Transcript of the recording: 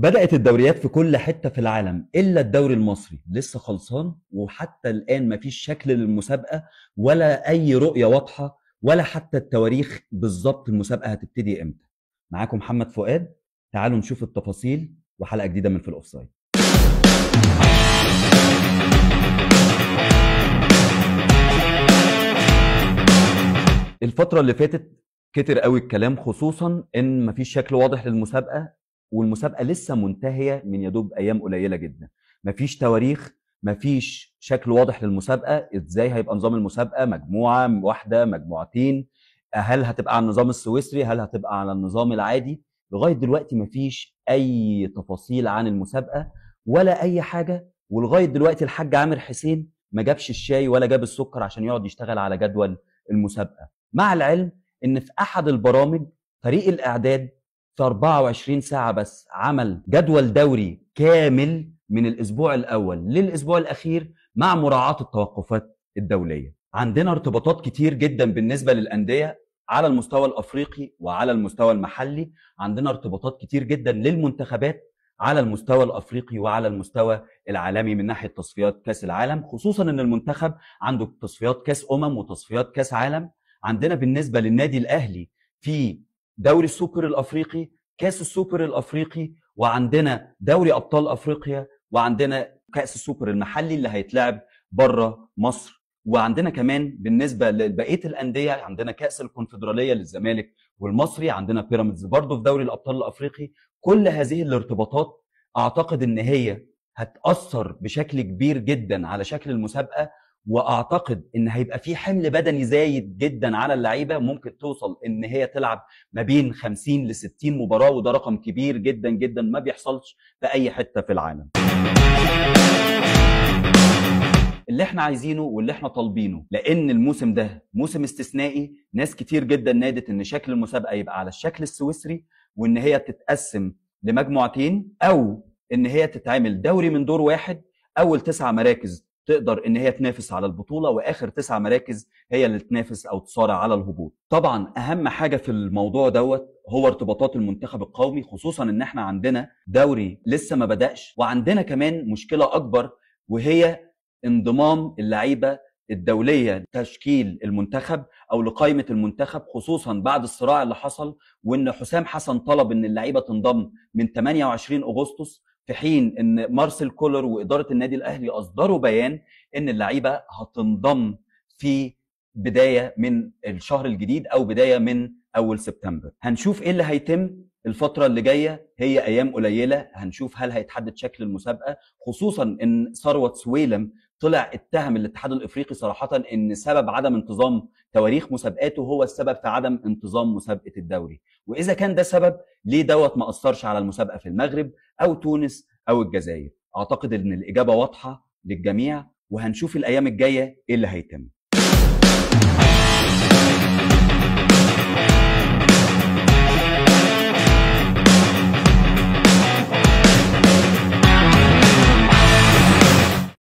بدأت الدوريات في كل حتة في العالم إلا الدوري المصري لسه خلصان وحتى الآن مفيش شكل للمسابقة ولا أي رؤية واضحة ولا حتى التواريخ بالظبط المسابقة هتبتدي إمتى معاكم محمد فؤاد تعالوا نشوف التفاصيل وحلقة جديدة من في الأوفسايد الفترة اللي فاتت كتر قوي الكلام خصوصا ان مفيش شكل واضح للمسابقه والمسابقه لسه منتهيه من يدوب ايام قليله جدا مفيش تواريخ مفيش شكل واضح للمسابقه ازاي هيبقى نظام المسابقه مجموعه واحده مجموعتين هل هتبقى على النظام السويسري هل هتبقى على النظام العادي لغايه دلوقتي مفيش اي تفاصيل عن المسابقه ولا اي حاجه ولغايه دلوقتي الحاج عامر حسين ما جابش الشاي ولا جاب السكر عشان يقعد يشتغل على جدول المسابقه مع العلم ان في احد البرامج فريق الاعداد في 24 ساعه بس عمل جدول دوري كامل من الاسبوع الاول للاسبوع الاخير مع مراعاه التوقفات الدوليه عندنا ارتباطات كتير جدا بالنسبه للانديه على المستوى الافريقي وعلى المستوى المحلي عندنا ارتباطات كتير جدا للمنتخبات على المستوى الافريقي وعلى المستوى العالمي من ناحيه تصفيات كاس العالم خصوصا ان المنتخب عنده تصفيات كاس امم وتصفيات كاس عالم عندنا بالنسبه للنادي الاهلي في دوري السوبر الافريقي كاس السوبر الافريقي وعندنا دوري ابطال افريقيا وعندنا كاس السوبر المحلي اللي هيتلعب بره مصر وعندنا كمان بالنسبه لبقيه الانديه عندنا كاس الكونفدراليه للزمالك والمصري عندنا بيراميدز برضه في دوري الابطال الافريقي كل هذه الارتباطات اعتقد ان هي هتاثر بشكل كبير جدا على شكل المسابقه واعتقد ان هيبقى في حمل بدني زايد جدا على اللعيبه ممكن توصل ان هي تلعب ما بين 50 ل 60 مباراه وده رقم كبير جدا جدا ما بيحصلش في اي حته في العالم اللي احنا عايزينه واللي احنا طالبينه لان الموسم ده موسم استثنائي ناس كتير جدا نادت ان شكل المسابقه يبقى على الشكل السويسري وان هي تتقسم لمجموعتين او ان هي تتعمل دوري من دور واحد اول تسعة مراكز تقدر ان هي تنافس على البطوله واخر تسع مراكز هي اللي تنافس او تصارع على الهبوط طبعا اهم حاجه في الموضوع دوت هو ارتباطات المنتخب القومي خصوصا ان احنا عندنا دوري لسه ما بداش وعندنا كمان مشكله اكبر وهي انضمام اللعيبه الدوليه لتشكيل المنتخب او لقائمه المنتخب خصوصا بعد الصراع اللي حصل وان حسام حسن طلب ان اللعيبه تنضم من 28 اغسطس في حين ان مارسيل كولر واداره النادي الاهلي اصدروا بيان ان اللعيبه هتنضم في بدايه من الشهر الجديد او بدايه من اول سبتمبر هنشوف ايه اللي هيتم الفترة اللي جاية هي أيام قليلة هنشوف هل هيتحدد شكل المسابقة خصوصا إن ثروت سويلم طلع اتهم الاتحاد الافريقي صراحه ان سبب عدم انتظام تواريخ مسابقاته هو السبب في عدم انتظام مسابقه الدوري واذا كان ده سبب ليه دوت ما اثرش على المسابقه في المغرب او تونس او الجزائر اعتقد ان الاجابه واضحه للجميع وهنشوف الايام الجايه ايه اللي هيتم